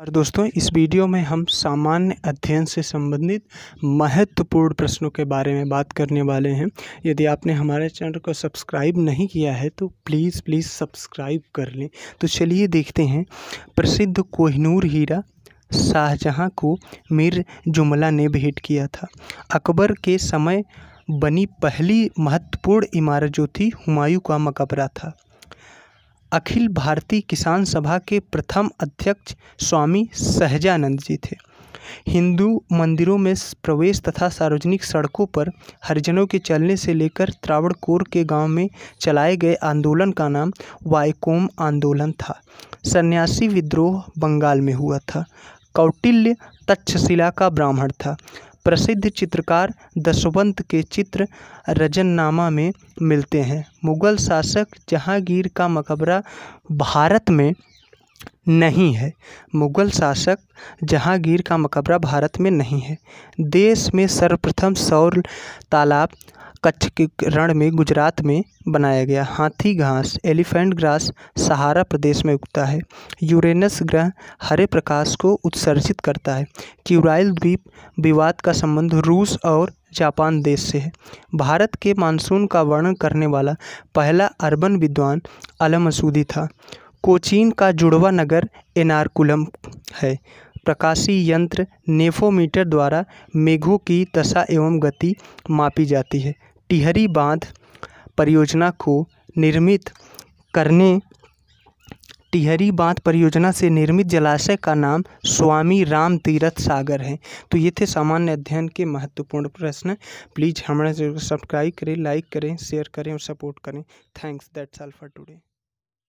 और दोस्तों इस वीडियो में हम सामान्य अध्ययन से संबंधित महत्वपूर्ण प्रश्नों के बारे में बात करने वाले हैं यदि आपने हमारे चैनल को सब्सक्राइब नहीं किया है तो प्लीज़ प्लीज़ सब्सक्राइब कर लें तो चलिए देखते हैं प्रसिद्ध कोहिनूर हीरा शाहजहाँ को मीर जुमला ने भेंट किया था अकबर के समय बनी पहली महत्वपूर्ण इमारत जो थी हुमायूं का मकबरा था अखिल भारतीय किसान सभा के प्रथम अध्यक्ष स्वामी सहजानंद जी थे हिंदू मंदिरों में प्रवेश तथा सार्वजनिक सड़कों पर हरिजनों के चलने से लेकर त्रावणकोर के गांव में चलाए गए आंदोलन का नाम वायकोम आंदोलन था सन्यासी विद्रोह बंगाल में हुआ था कौटिल्य तक्षशिला का ब्राह्मण था प्रसिद्ध चित्रकार दसवंत के चित्र रजननामा में मिलते हैं मुग़ल शासक जहांगीर का मकबरा भारत में नहीं है मुग़ल शासक जहांगीर का मकबरा भारत में नहीं है देश में सर्वप्रथम सौर तालाब कच्छ के रण में गुजरात में बनाया गया हाथी घास एलिफेंट ग्रास सहारा प्रदेश में उगता है यूरेनस ग्रह हरे प्रकाश को उत्सर्जित करता है क्यूराइल द्वीप विवाद का संबंध रूस और जापान देश से है भारत के मानसून का वर्णन करने वाला पहला अर्बन विद्वान अलमसूदी मसूदी था कोचीन का जुड़वा नगर एनारकुलम है प्रकाशी यंत्र नेफोमीटर द्वारा मेघों की दशा एवं गति मापी जाती है टिहरी बांध परियोजना को निर्मित करने टिहरी बांध परियोजना से निर्मित जलाशय का नाम स्वामी राम तीरथ सागर है तो ये थे सामान्य अध्ययन के महत्वपूर्ण प्रश्न प्लीज़ हमारे सब्सक्राइब करें लाइक करें शेयर करें और सपोर्ट करें thanks that's all for today